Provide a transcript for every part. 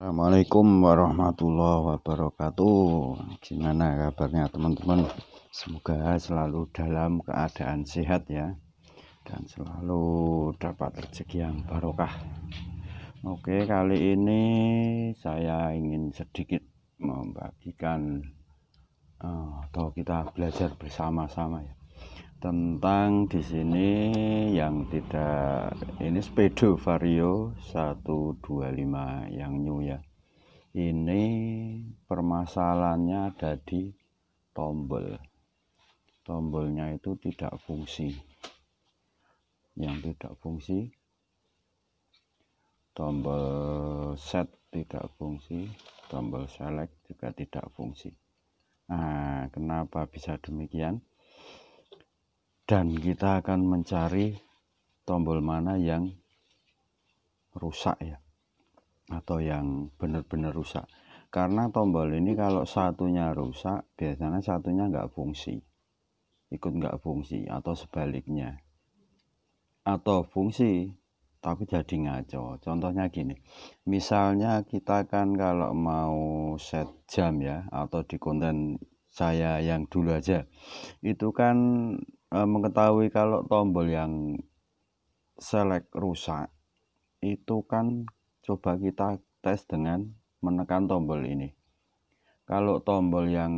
Assalamualaikum warahmatullahi wabarakatuh gimana kabarnya teman-teman semoga selalu dalam keadaan sehat ya dan selalu dapat rezeki yang barokah Oke kali ini saya ingin sedikit membagikan eh, atau kita belajar bersama-sama ya tentang di sini yang tidak ini speedo vario 125 yang new ya ini permasalahannya ada di tombol tombolnya itu tidak fungsi yang tidak fungsi tombol set tidak fungsi tombol select juga tidak fungsi nah kenapa bisa demikian dan kita akan mencari tombol mana yang rusak ya atau yang benar-benar rusak karena tombol ini kalau satunya rusak biasanya satunya nggak fungsi ikut nggak fungsi atau sebaliknya atau fungsi tapi jadi ngaco contohnya gini misalnya kita kan kalau mau set jam ya atau di konten saya yang dulu aja itu kan uh, mengetahui kalau tombol yang select rusak itu kan coba kita tes dengan menekan tombol ini kalau tombol yang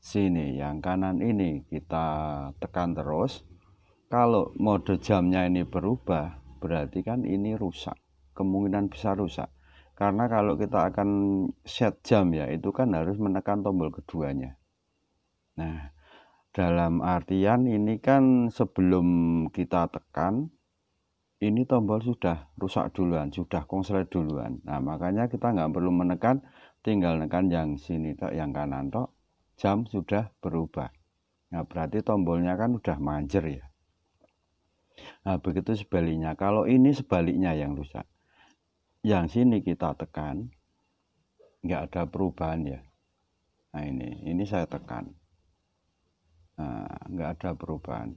sini yang kanan ini kita tekan terus kalau mode jamnya ini berubah berarti kan ini rusak kemungkinan bisa rusak karena kalau kita akan set jam ya itu kan harus menekan tombol keduanya nah dalam artian ini kan sebelum kita tekan ini tombol sudah rusak duluan sudah konslet duluan nah makanya kita nggak perlu menekan tinggal tekan yang sini tok yang kanan tok jam sudah berubah nah berarti tombolnya kan sudah manjer ya nah begitu sebaliknya kalau ini sebaliknya yang rusak yang sini kita tekan nggak ada perubahan ya nah ini ini saya tekan Nah, nggak nah, ada perubahan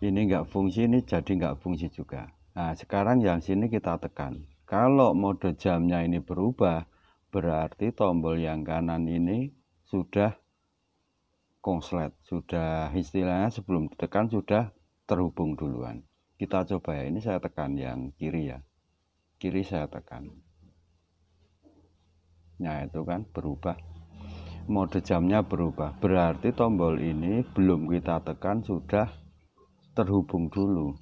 ini nggak fungsi ini jadi nggak fungsi juga nah sekarang yang sini kita tekan kalau mode jamnya ini berubah berarti tombol yang kanan ini sudah konslet sudah istilahnya sebelum ditekan sudah terhubung duluan kita coba ya ini saya tekan yang kiri ya kiri saya tekan nah itu kan berubah mode jamnya berubah berarti tombol ini belum kita tekan sudah terhubung dulu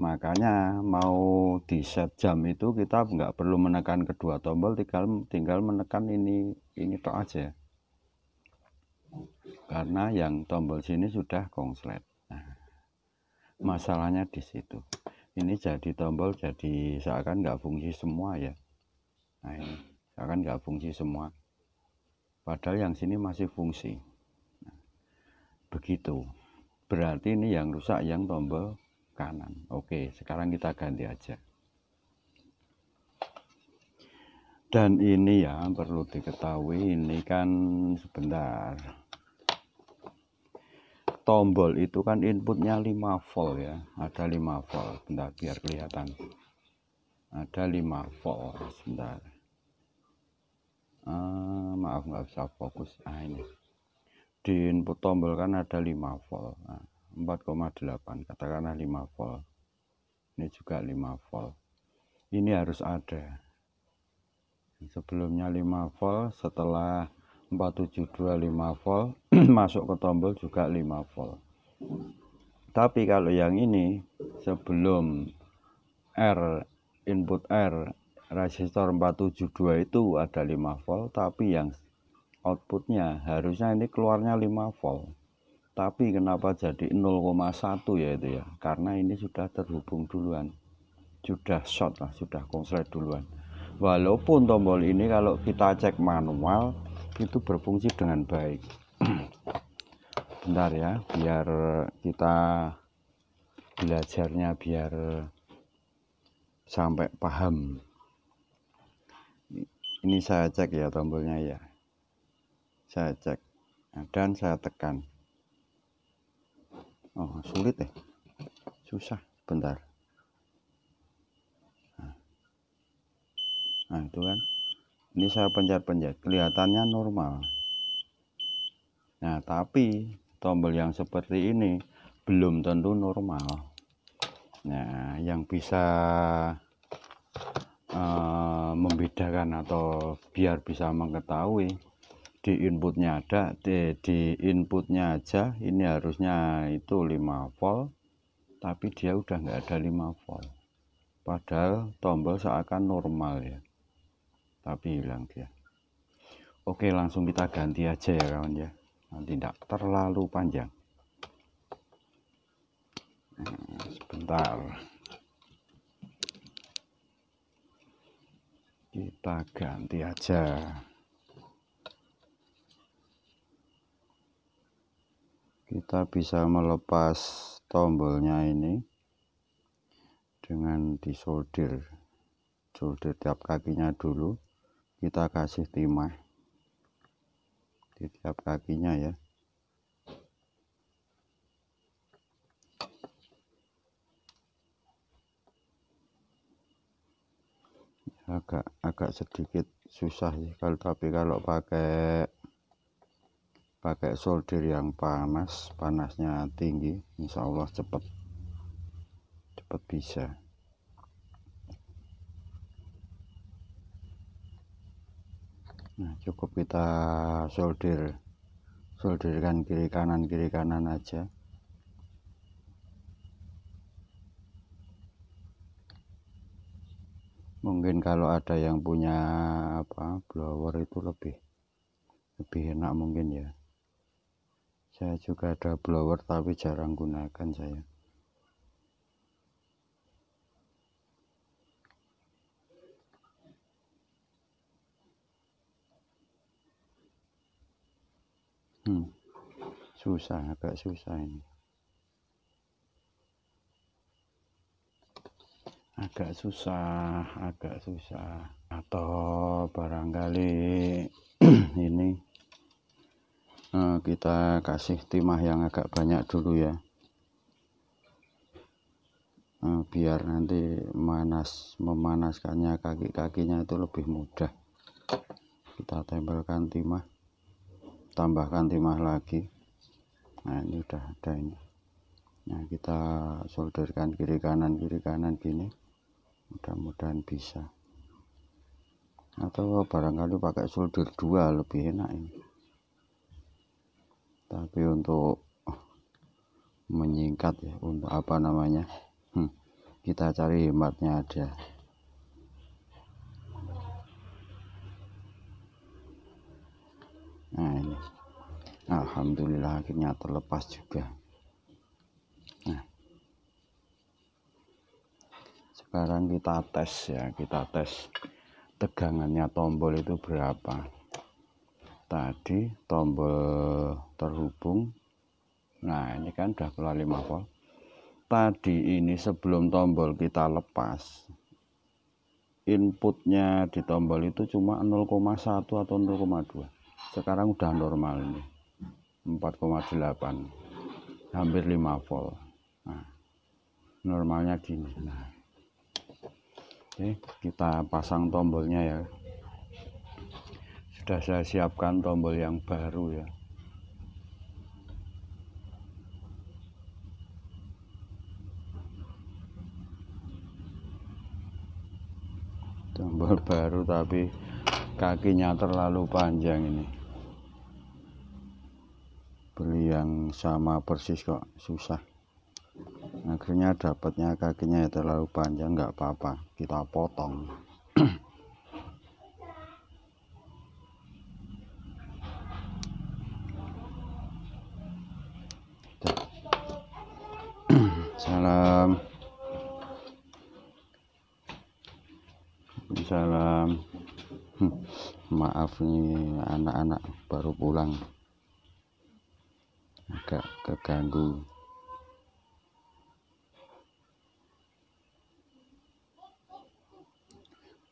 makanya mau di set jam itu kita nggak perlu menekan kedua tombol tinggal tinggal menekan ini ini tok aja karena yang tombol sini sudah konslet nah, masalahnya di situ ini jadi tombol jadi seakan nggak fungsi semua ya nah ini seakan nggak fungsi semua Padahal yang sini masih fungsi. begitu. Berarti ini yang rusak yang tombol kanan. Oke, sekarang kita ganti aja. Dan ini ya perlu diketahui ini kan sebentar. Tombol itu kan inputnya 5 volt ya. Ada 5 volt. Bentar biar kelihatan. Ada 5 volt. Sebentar. Uh, maaf nggak bisa fokus nah ini di input tombol kan ada 5 volt nah, 4,8 katakanlah 5 volt ini juga 5 volt ini harus ada sebelumnya 5 volt setelah 4725 volt masuk ke tombol juga 5 volt tapi kalau yang ini sebelum R input R resistor 472 itu ada 5 volt tapi yang outputnya harusnya ini keluarnya 5 volt tapi kenapa jadi 0,1 ya itu ya karena ini sudah terhubung duluan sudah short lah sudah konslet duluan walaupun tombol ini kalau kita cek manual itu berfungsi dengan baik bentar ya biar kita belajarnya biar sampai paham ini saya cek ya tombolnya ya saya cek nah, dan saya tekan oh sulit ya susah bentar nah, nah itu kan ini saya pencet-pencet kelihatannya normal nah tapi tombol yang seperti ini belum tentu normal nah yang bisa Eh, membedakan atau biar bisa mengetahui di inputnya ada di, di inputnya aja ini harusnya itu 5 volt tapi dia udah nggak ada 5 volt padahal tombol seakan normal ya tapi hilang dia oke langsung kita ganti aja ya kawan ya nanti tidak terlalu panjang hmm, sebentar kita ganti aja kita bisa melepas tombolnya ini dengan disolder solder tiap kakinya dulu kita kasih timah di tiap kakinya ya agak agak sedikit susah ya kalau tapi kalau pakai pakai solder yang panas panasnya tinggi Insya Allah cepat cepat bisa nah cukup kita solder solderkan kiri kanan kiri kanan aja mungkin kalau ada yang punya apa blower itu lebih lebih enak mungkin ya saya juga ada blower tapi jarang gunakan saya hmm susah agak susah ini agak susah agak susah atau barangkali ini eh, kita kasih timah yang agak banyak dulu ya eh, biar nanti manas memanaskannya kaki-kakinya itu lebih mudah kita tempelkan timah tambahkan timah lagi nah ini udah ada ini nah kita solderkan kiri kanan kiri kanan gini mudah-mudahan bisa atau barangkali pakai solder dua lebih enak ini tapi untuk menyingkat ya untuk apa namanya hmm, kita cari hematnya ada nah ini Alhamdulillah akhirnya terlepas juga sekarang kita tes ya kita tes tegangannya tombol itu berapa tadi tombol terhubung nah ini kan udah keluar 5 volt tadi ini sebelum tombol kita lepas inputnya di tombol itu cuma 0,1 atau 0,2 sekarang udah normal ini 4,8 hampir 5 volt nah, normalnya gini nah Oke, kita pasang tombolnya ya. Sudah saya siapkan tombol yang baru ya. Tombol baru tapi kakinya terlalu panjang ini. Beli yang sama persis kok, susah akhirnya dapatnya kakinya ya terlalu panjang nggak apa-apa kita potong salam salam hmm, maaf nih anak-anak baru pulang agak keganggu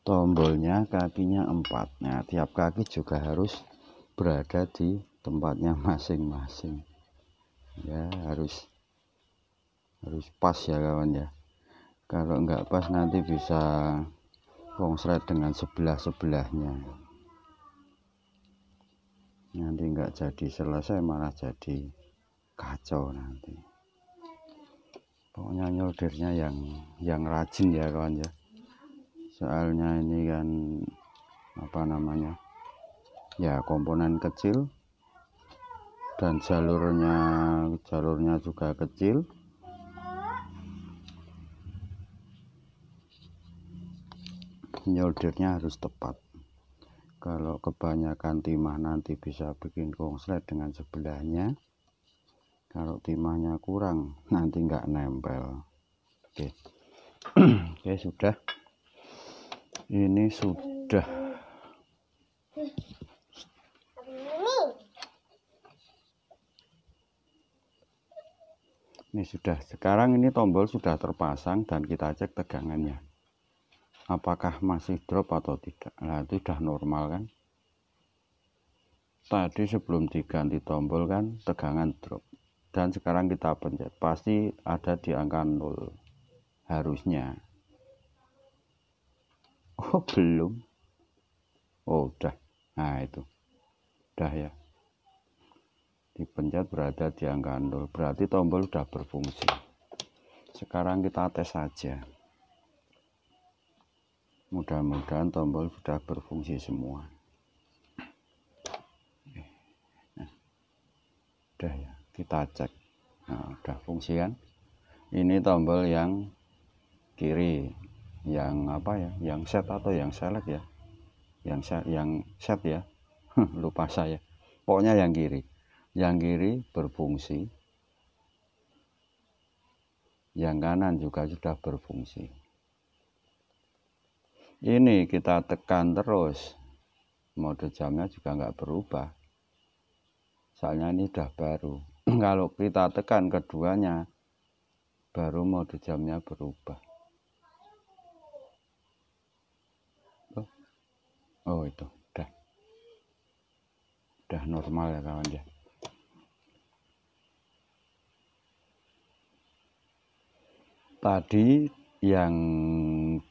tombolnya kakinya empat nah tiap kaki juga harus berada di tempatnya masing-masing ya harus harus pas ya kawan ya kalau enggak pas nanti bisa kongsret dengan sebelah-sebelahnya nanti nggak jadi selesai malah jadi kacau nanti pokoknya nyoldernya yang yang rajin ya kawan ya soalnya ini kan apa namanya ya komponen kecil dan jalurnya jalurnya juga kecil nyoldernya harus tepat kalau kebanyakan timah nanti bisa bikin kongslet dengan sebelahnya kalau timahnya kurang nanti nggak nempel oke oke sudah ini sudah ini sudah sekarang ini tombol sudah terpasang dan kita cek tegangannya apakah masih drop atau tidak nah itu sudah normal kan tadi sebelum diganti tombol kan tegangan drop dan sekarang kita pencet pasti ada di angka 0 harusnya Oh belum. Oh udah. Nah itu. Udah ya. Dipencet berada di angka 0. Berarti tombol udah berfungsi. Sekarang kita tes saja. Mudah-mudahan tombol sudah berfungsi semua. Eh, nah. udah ya. Kita cek. Nah, udah fungsian. Ini tombol yang kiri yang apa ya yang set atau yang select ya yang set yang set ya lupa saya pokoknya yang kiri yang kiri berfungsi yang kanan juga sudah berfungsi ini kita tekan terus mode jamnya juga nggak berubah soalnya ini sudah baru kalau kita tekan keduanya baru mode jamnya berubah oh itu udah udah normal ya kawan ya tadi yang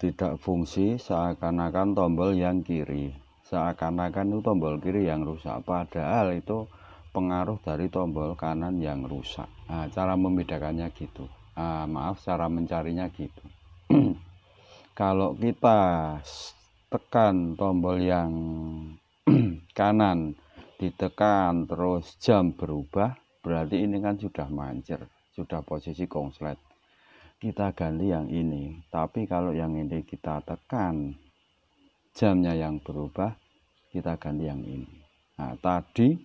tidak fungsi seakan-akan tombol yang kiri seakan-akan itu tombol kiri yang rusak padahal itu pengaruh dari tombol kanan yang rusak nah, cara membedakannya gitu ah, maaf cara mencarinya gitu kalau kita tekan tombol yang kanan ditekan terus jam berubah berarti ini kan sudah mancer sudah posisi konslet kita ganti yang ini tapi kalau yang ini kita tekan jamnya yang berubah kita ganti yang ini nah tadi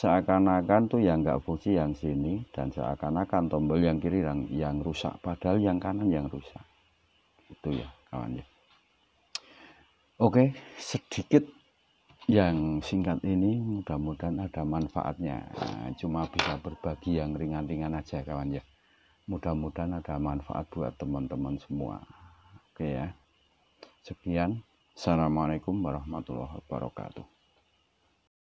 seakan-akan tuh yang enggak fungsi yang sini dan seakan-akan tombol yang kiri yang, yang rusak padahal yang kanan yang rusak itu ya kawan ya Oke, sedikit yang singkat ini mudah-mudahan ada manfaatnya. Nah, cuma bisa berbagi yang ringan-ringan aja kawan ya. Mudah-mudahan ada manfaat buat teman-teman semua. Oke ya. Sekian. Assalamualaikum warahmatullahi wabarakatuh.